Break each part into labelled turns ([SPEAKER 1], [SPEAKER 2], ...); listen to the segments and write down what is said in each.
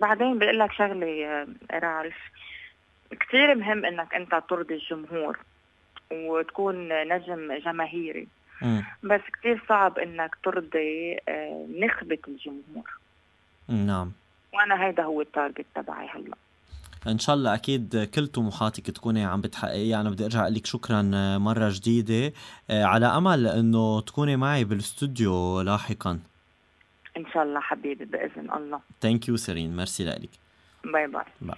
[SPEAKER 1] بعدين بقول لك شغله آه، رالف كثير مهم انك انت ترضي الجمهور وتكون نجم جماهيري مم. بس كثير صعب انك ترضي آه، نخبه الجمهور
[SPEAKER 2] نعم وانا هيدا هو التارجت تبعي هلا ان شاء الله اكيد كل طموحاتك تكوني عم بتحققيها انا بدي ارجع اقول لك شكرا آه، مره جديده على امل انه تكوني معي بالاستوديو لاحقا ان شاء الله حبيبي باذن الله ثانك يو سيرين ميرسي لك باي باي باي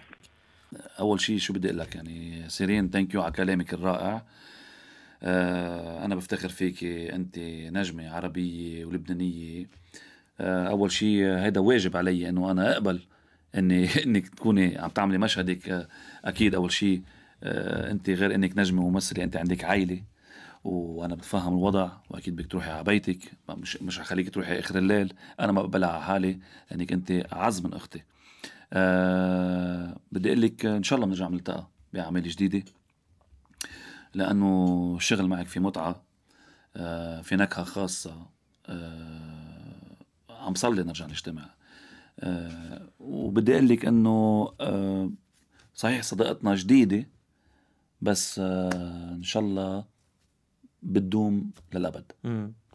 [SPEAKER 2] اول شيء شو بدي اقول لك يعني
[SPEAKER 1] سيرين ثانك يو على كلامك الرائع آه، انا بفتخر فيك انت نجمه عربيه ولبنانيه آه، اول شيء هذا واجب علي انه انا اقبل اني انك تكوني عم تعملي مشهدك آه، اكيد اول شيء انت غير انك نجمه ممثله انت عندك عائله وانا بتفهم الوضع واكيد بدك تروحي على بيتك مش مش هخليك تروحي اخر الليل انا ما بقبلها على حالي لانك انت اعز من اختي أه بدي اقول لك ان شاء الله بنرجع نلتقى باعمال جديده لانه الشغل معك في متعه أه في نكهه خاصه أه عم صلي نرجع نجتمع أه وبدي اقول لك انه أه صحيح صداقتنا جديده بس أه ان شاء الله بتدوم للابد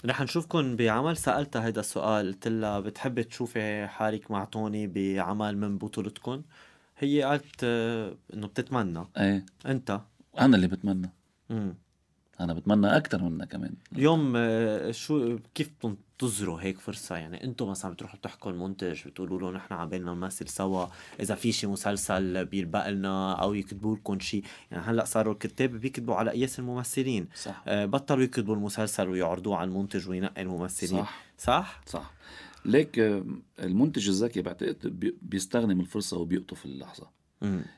[SPEAKER 2] رح نشوفكم بعمل سالتها هيدا السؤال قلت لها بتحبي تشوفي حالك مع توني بعمل من بطولتكم هي قالت آه، انه بتتمنى ايه انت
[SPEAKER 1] انا اللي بتمنى امم انا بتمنى اكثر منها كمان
[SPEAKER 2] اليوم آه، شو كيف بتنتظروا هيك فرصه يعني انتم مثلا بتروحوا بتحكوا المنتج بتقولوا له نحن عبالنا بالنا نمثل سوا اذا في شي مسلسل بيلبق لنا او يكتبوا لكم شيء يعني هلا صاروا الكتاب بيكتبوا على قياس الممثلين صح آه، بطلوا يكتبوا المسلسل ويعرضوه على المنتج وينقي الممثلين صح صح صح ليك آه، المنتج الذكي
[SPEAKER 1] بعتقد بيستغنم الفرصه وبيقطف اللحظه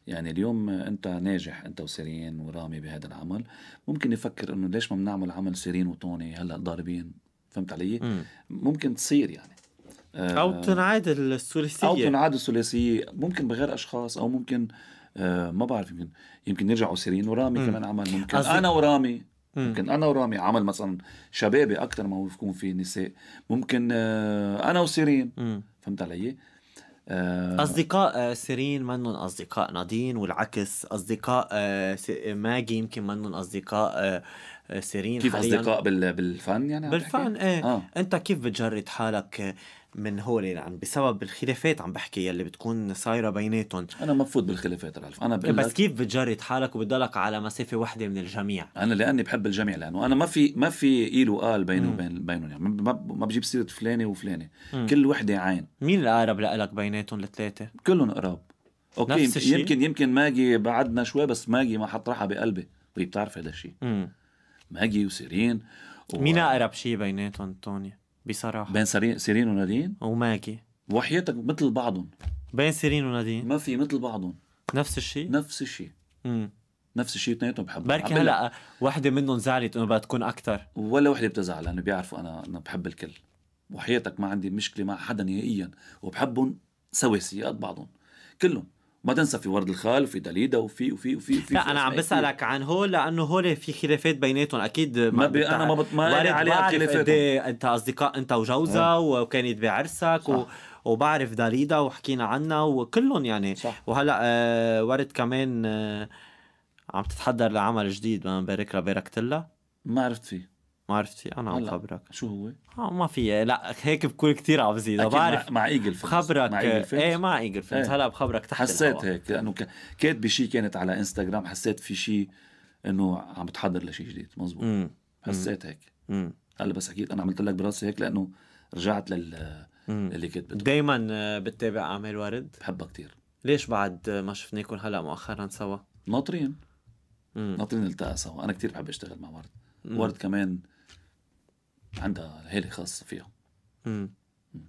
[SPEAKER 1] يعني اليوم انت ناجح انت وسيرين ورامي بهذا العمل ممكن يفكر انه ليش ما بنعمل عمل سيرين وطوني هلا ضاربين فهمت علي مم. ممكن تصير يعني آه او
[SPEAKER 2] تنعاد الثلاثيه او تنعاد
[SPEAKER 1] الثلاثيه ممكن بغير اشخاص او ممكن آه ما بعرف يمكن يمكن يرجعوا سيرين ورامي مم. كمان عمل ممكن أزل. انا ورامي ممكن انا ورامي عمل مثلا شبابي اكثر
[SPEAKER 2] ما هو يكون في نساء ممكن آه، انا وسيرين فهمت علي؟ آه، اصدقاء آه، سيرين منن اصدقاء نادين والعكس اصدقاء آه، ماجي يمكن منن اصدقاء سيرين كيف حالياً. اصدقاء بالفن يعني بالفن ايه آه. انت كيف بتجرد حالك من هول يعني بسبب الخلافات عم بحكي يلي بتكون صايره بيناتهم انا مفوت بالخلافات رالف انا بقول بس كيف بتجرد حالك وبتضلك على مسافه واحده من الجميع انا لاني بحب الجميع لانه انا ما في ما في قيل وقال بينه
[SPEAKER 1] وبين بينهم يعني ما بجيب سيره فلانه وفلانه كل وحده عين مين الأقرب لك بيناتهم الثلاثه كلهم قراب اوكي نفس الشيء؟ يمكن يمكن ماجي بعدنا شوي بس ماجي ما حط راحه بقلبي وهي طيب، بتعرف هذا الشيء ماجي وسيرين و... مين اقرب
[SPEAKER 2] شيء بيناتهم توني؟ بصراحه بين سيرين ونادين وماكي وحياتك مثل بعضهم بين سيرين ونادين ما في مثل بعضهم نفس الشيء نفس الشيء امم نفس الشيء اثنيناتهم بحبهم بركي هلا وحده منهم زعلت انه بدها تكون اكثر ولا وحده بتزعل لانه
[SPEAKER 1] بيعرفوا انا انا بحب الكل وحياتك ما عندي مشكله مع حدا نهائيا وبحبهم سواسيات بعضهم كلهم ما تنسى في ورد الخال وفي داليدا وفي وفي وفي وفي لا انا عم بسالك
[SPEAKER 2] عن هول لانه هول في خلافات بيناتهم اكيد ما بي انا ما بط... ما عليها خلافات إيه انت اصدقاء انت وجوزها آه. وكانت بعرسك وبعرف داليدا وحكينا عنها وكلهم يعني صح. وهلا آه ورد كمان آه عم تتحضر لعمل جديد بارك لها باركت لها ما عرفت فيه ما عرفت شيء انا عم خبرك شو هو؟ آه ما في لا هيك بكون كثير عم بزيد بعرف مع ايجل فيلمز خبرك مع ايجل فيلمز ايه مع ايجل فيلمز ايه. هلا بخبرك تحت حسيت الهواء. هيك لانه كاتبه شيء كانت على انستغرام حسيت في
[SPEAKER 1] شيء انه عم بتحضر لشيء جديد مزبوط حسيت هيك هلا بس اكيد انا عملت لك براسي هيك لانه رجعت لل اللي
[SPEAKER 2] كتبته دائما آه، بتتابع اعمال ورد؟ بحبها كثير ليش بعد ما شفناكم هلا مؤخرا سوا؟ ناطرين
[SPEAKER 1] ناطرين نلتقى سوا انا كثير بحب اشتغل مع ورد مم. ورد كمان
[SPEAKER 2] عندها هيلي خاصة فيها مم.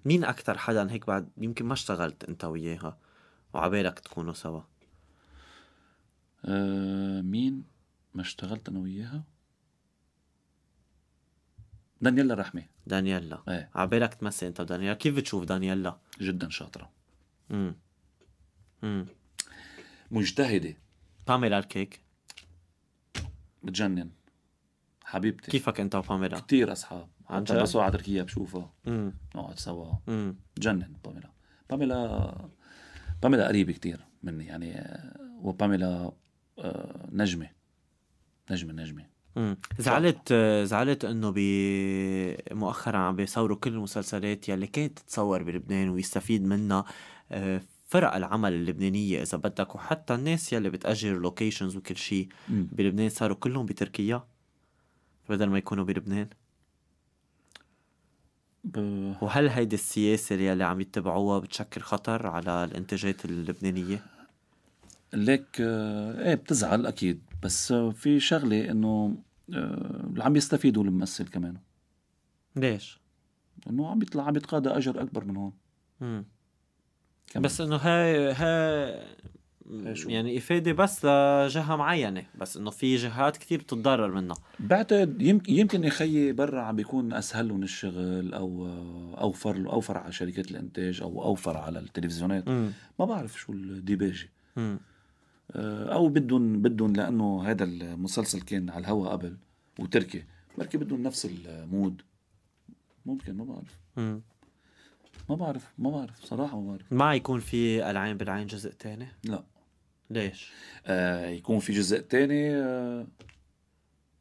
[SPEAKER 2] مين أكثر حدا هيك بعد يمكن ما اشتغلت أنت وياها وعبالك تكونوا سوا أه مين ما اشتغلت أنا وياها دانييلا رحمة دانييلا ايه عبالك تمثل أنت ودانييلا كيف بتشوف دانييلا؟ جدا شاطرة امم امم مجتهدة باميلا الكيك
[SPEAKER 1] بتجنن حبيبتي كيفك انت وباميلا؟ كثير اصحاب عن جد بس على تركيا بشوفها نقعد سوا بجنن باميلا باميلا باميلا قريبه كثير مني يعني وباميلا آه، نجمه نجمه نجمه زعلت
[SPEAKER 2] زعلت انه مؤخرا عم بيصوروا كل المسلسلات يلي كانت تتصور بلبنان ويستفيد منها آه، فرق العمل اللبنانية إذا بدك وحتى الناس يلي بتأجر لوكيشنز وكل شيء بلبنان صاروا كلهم بتركيا بدل ما يكونوا بلبنان ب... وهل هيدي السياسة اللي عم يتبعوها بتشكل خطر على الانتاجات اللبنانية؟ ليك آه، ايه بتزعل اكيد
[SPEAKER 1] بس في شغلة انه آه، اللي عم يستفيدوا الممثل كمان ليش؟ انه عم يطلع عم يتقاضى اجر اكبر من هون
[SPEAKER 2] امم بس انه هاي هاي يعني افاده بس لجهه معينه بس انه في جهات كثير بتتضرر منها
[SPEAKER 1] بعتقد يمكن يمكن يا خيي برا عم بيكون اسهل لهم الشغل او اوفر اوفر على شركات الانتاج او اوفر على التلفزيونات م. ما بعرف شو الديباجه آه، او بدهم بدهم لانه هذا المسلسل كان على الهواء قبل وتركي بركي بدهم نفس المود
[SPEAKER 2] ممكن ما بعرف
[SPEAKER 1] م. ما بعرف ما بعرف
[SPEAKER 2] صراحه ما بعرف ما يكون في العين بالعين جزء تاني لا ليش؟ آه يكون في جزء ثاني آه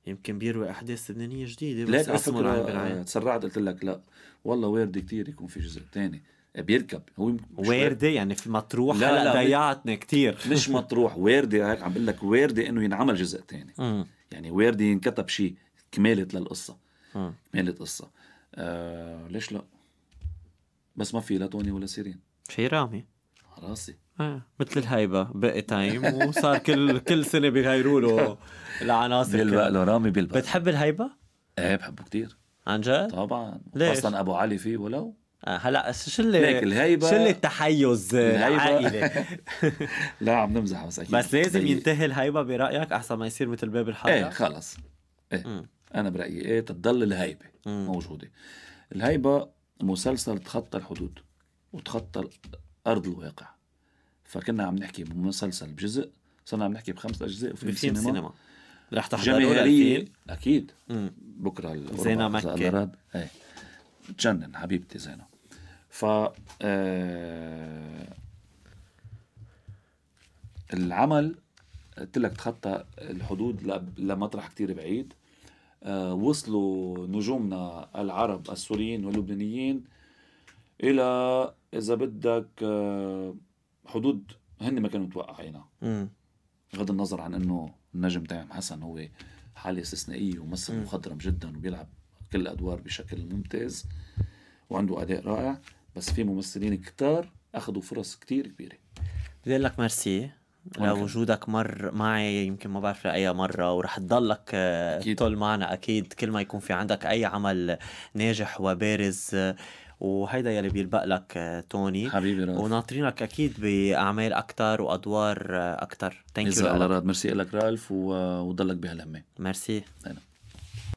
[SPEAKER 2] يمكن بيروي احداث لبنانيه جديده بس لا اسمه آه
[SPEAKER 1] تسرعت قلت لك لا والله وارده كثير يكون في جزء ثاني آه، بيركب هو وارده
[SPEAKER 2] يعني في مطروح لا لا ضيعتنا
[SPEAKER 1] كثير مش مطروح وارده هيك عم بقول لك وارده انه ينعمل جزء
[SPEAKER 2] ثاني
[SPEAKER 1] يعني وارده ينكتب شيء كمالت للقصه كمالت قصه آه ليش لا بس ما في لا توني ولا سيرين في رامي
[SPEAKER 2] راسي آه. مثل الهيبه بقي تايم وصار كل كل سنه بيغيروا له العناصر بيلبق له رامي بيلبق بتحب الهيبه؟ ايه بحبه كثير عن جد؟ طبعا ليش؟ اصلا ابو علي فيه ولو آه هلا شو اللي ليك الهيبه شو اللي التحيز العائلي لا عم نمزح بس اكيد بس لازم ينتهي الهيبه برايك احسن ما يصير مثل باب الحاره ايه خلص ايه م. انا برايي ايه تضل الهيبه م.
[SPEAKER 1] موجوده الهيبه مسلسل تخطى الحدود وتخطى ارض الواقع فكنا عم نحكي بمسلسل بجزء صرنا عم نحكي بخمس اجزاء في سينما, سينما. رح تحضر جماهيرية اكيد مم. بكره زينة مكة ايه تجنن حبيبتي زينة ف آه... العمل قلت لك تخطى الحدود لمطرح كتير بعيد آه وصلوا نجومنا العرب السوريين واللبنانيين الى اذا بدك آه، حدود هن ما كانوا متوقعينها بغض النظر عن انه النجم تمام حسن هو حاله استثنائيه وممثل مخضرم جدا وبيلعب كل الادوار بشكل ممتاز وعنده اداء رائع بس في ممثلين كتار اخذوا فرص كتير كبيره
[SPEAKER 2] بدي اقول لك ميرسي لوجودك مر معي يمكن ما بعرف لاي مره ورح تضلك آه، أكيد. طول معنا اكيد كل ما يكون في عندك اي عمل ناجح وبارز آه، وهيدا يلي بيلبق لك آه، توني حبيبي راد وناطرينك اكيد باعمال اكثر وادوار اكثر ثانك يو الله راد ميرسي لك رالف آه، وضلك بهالهمه ميرسي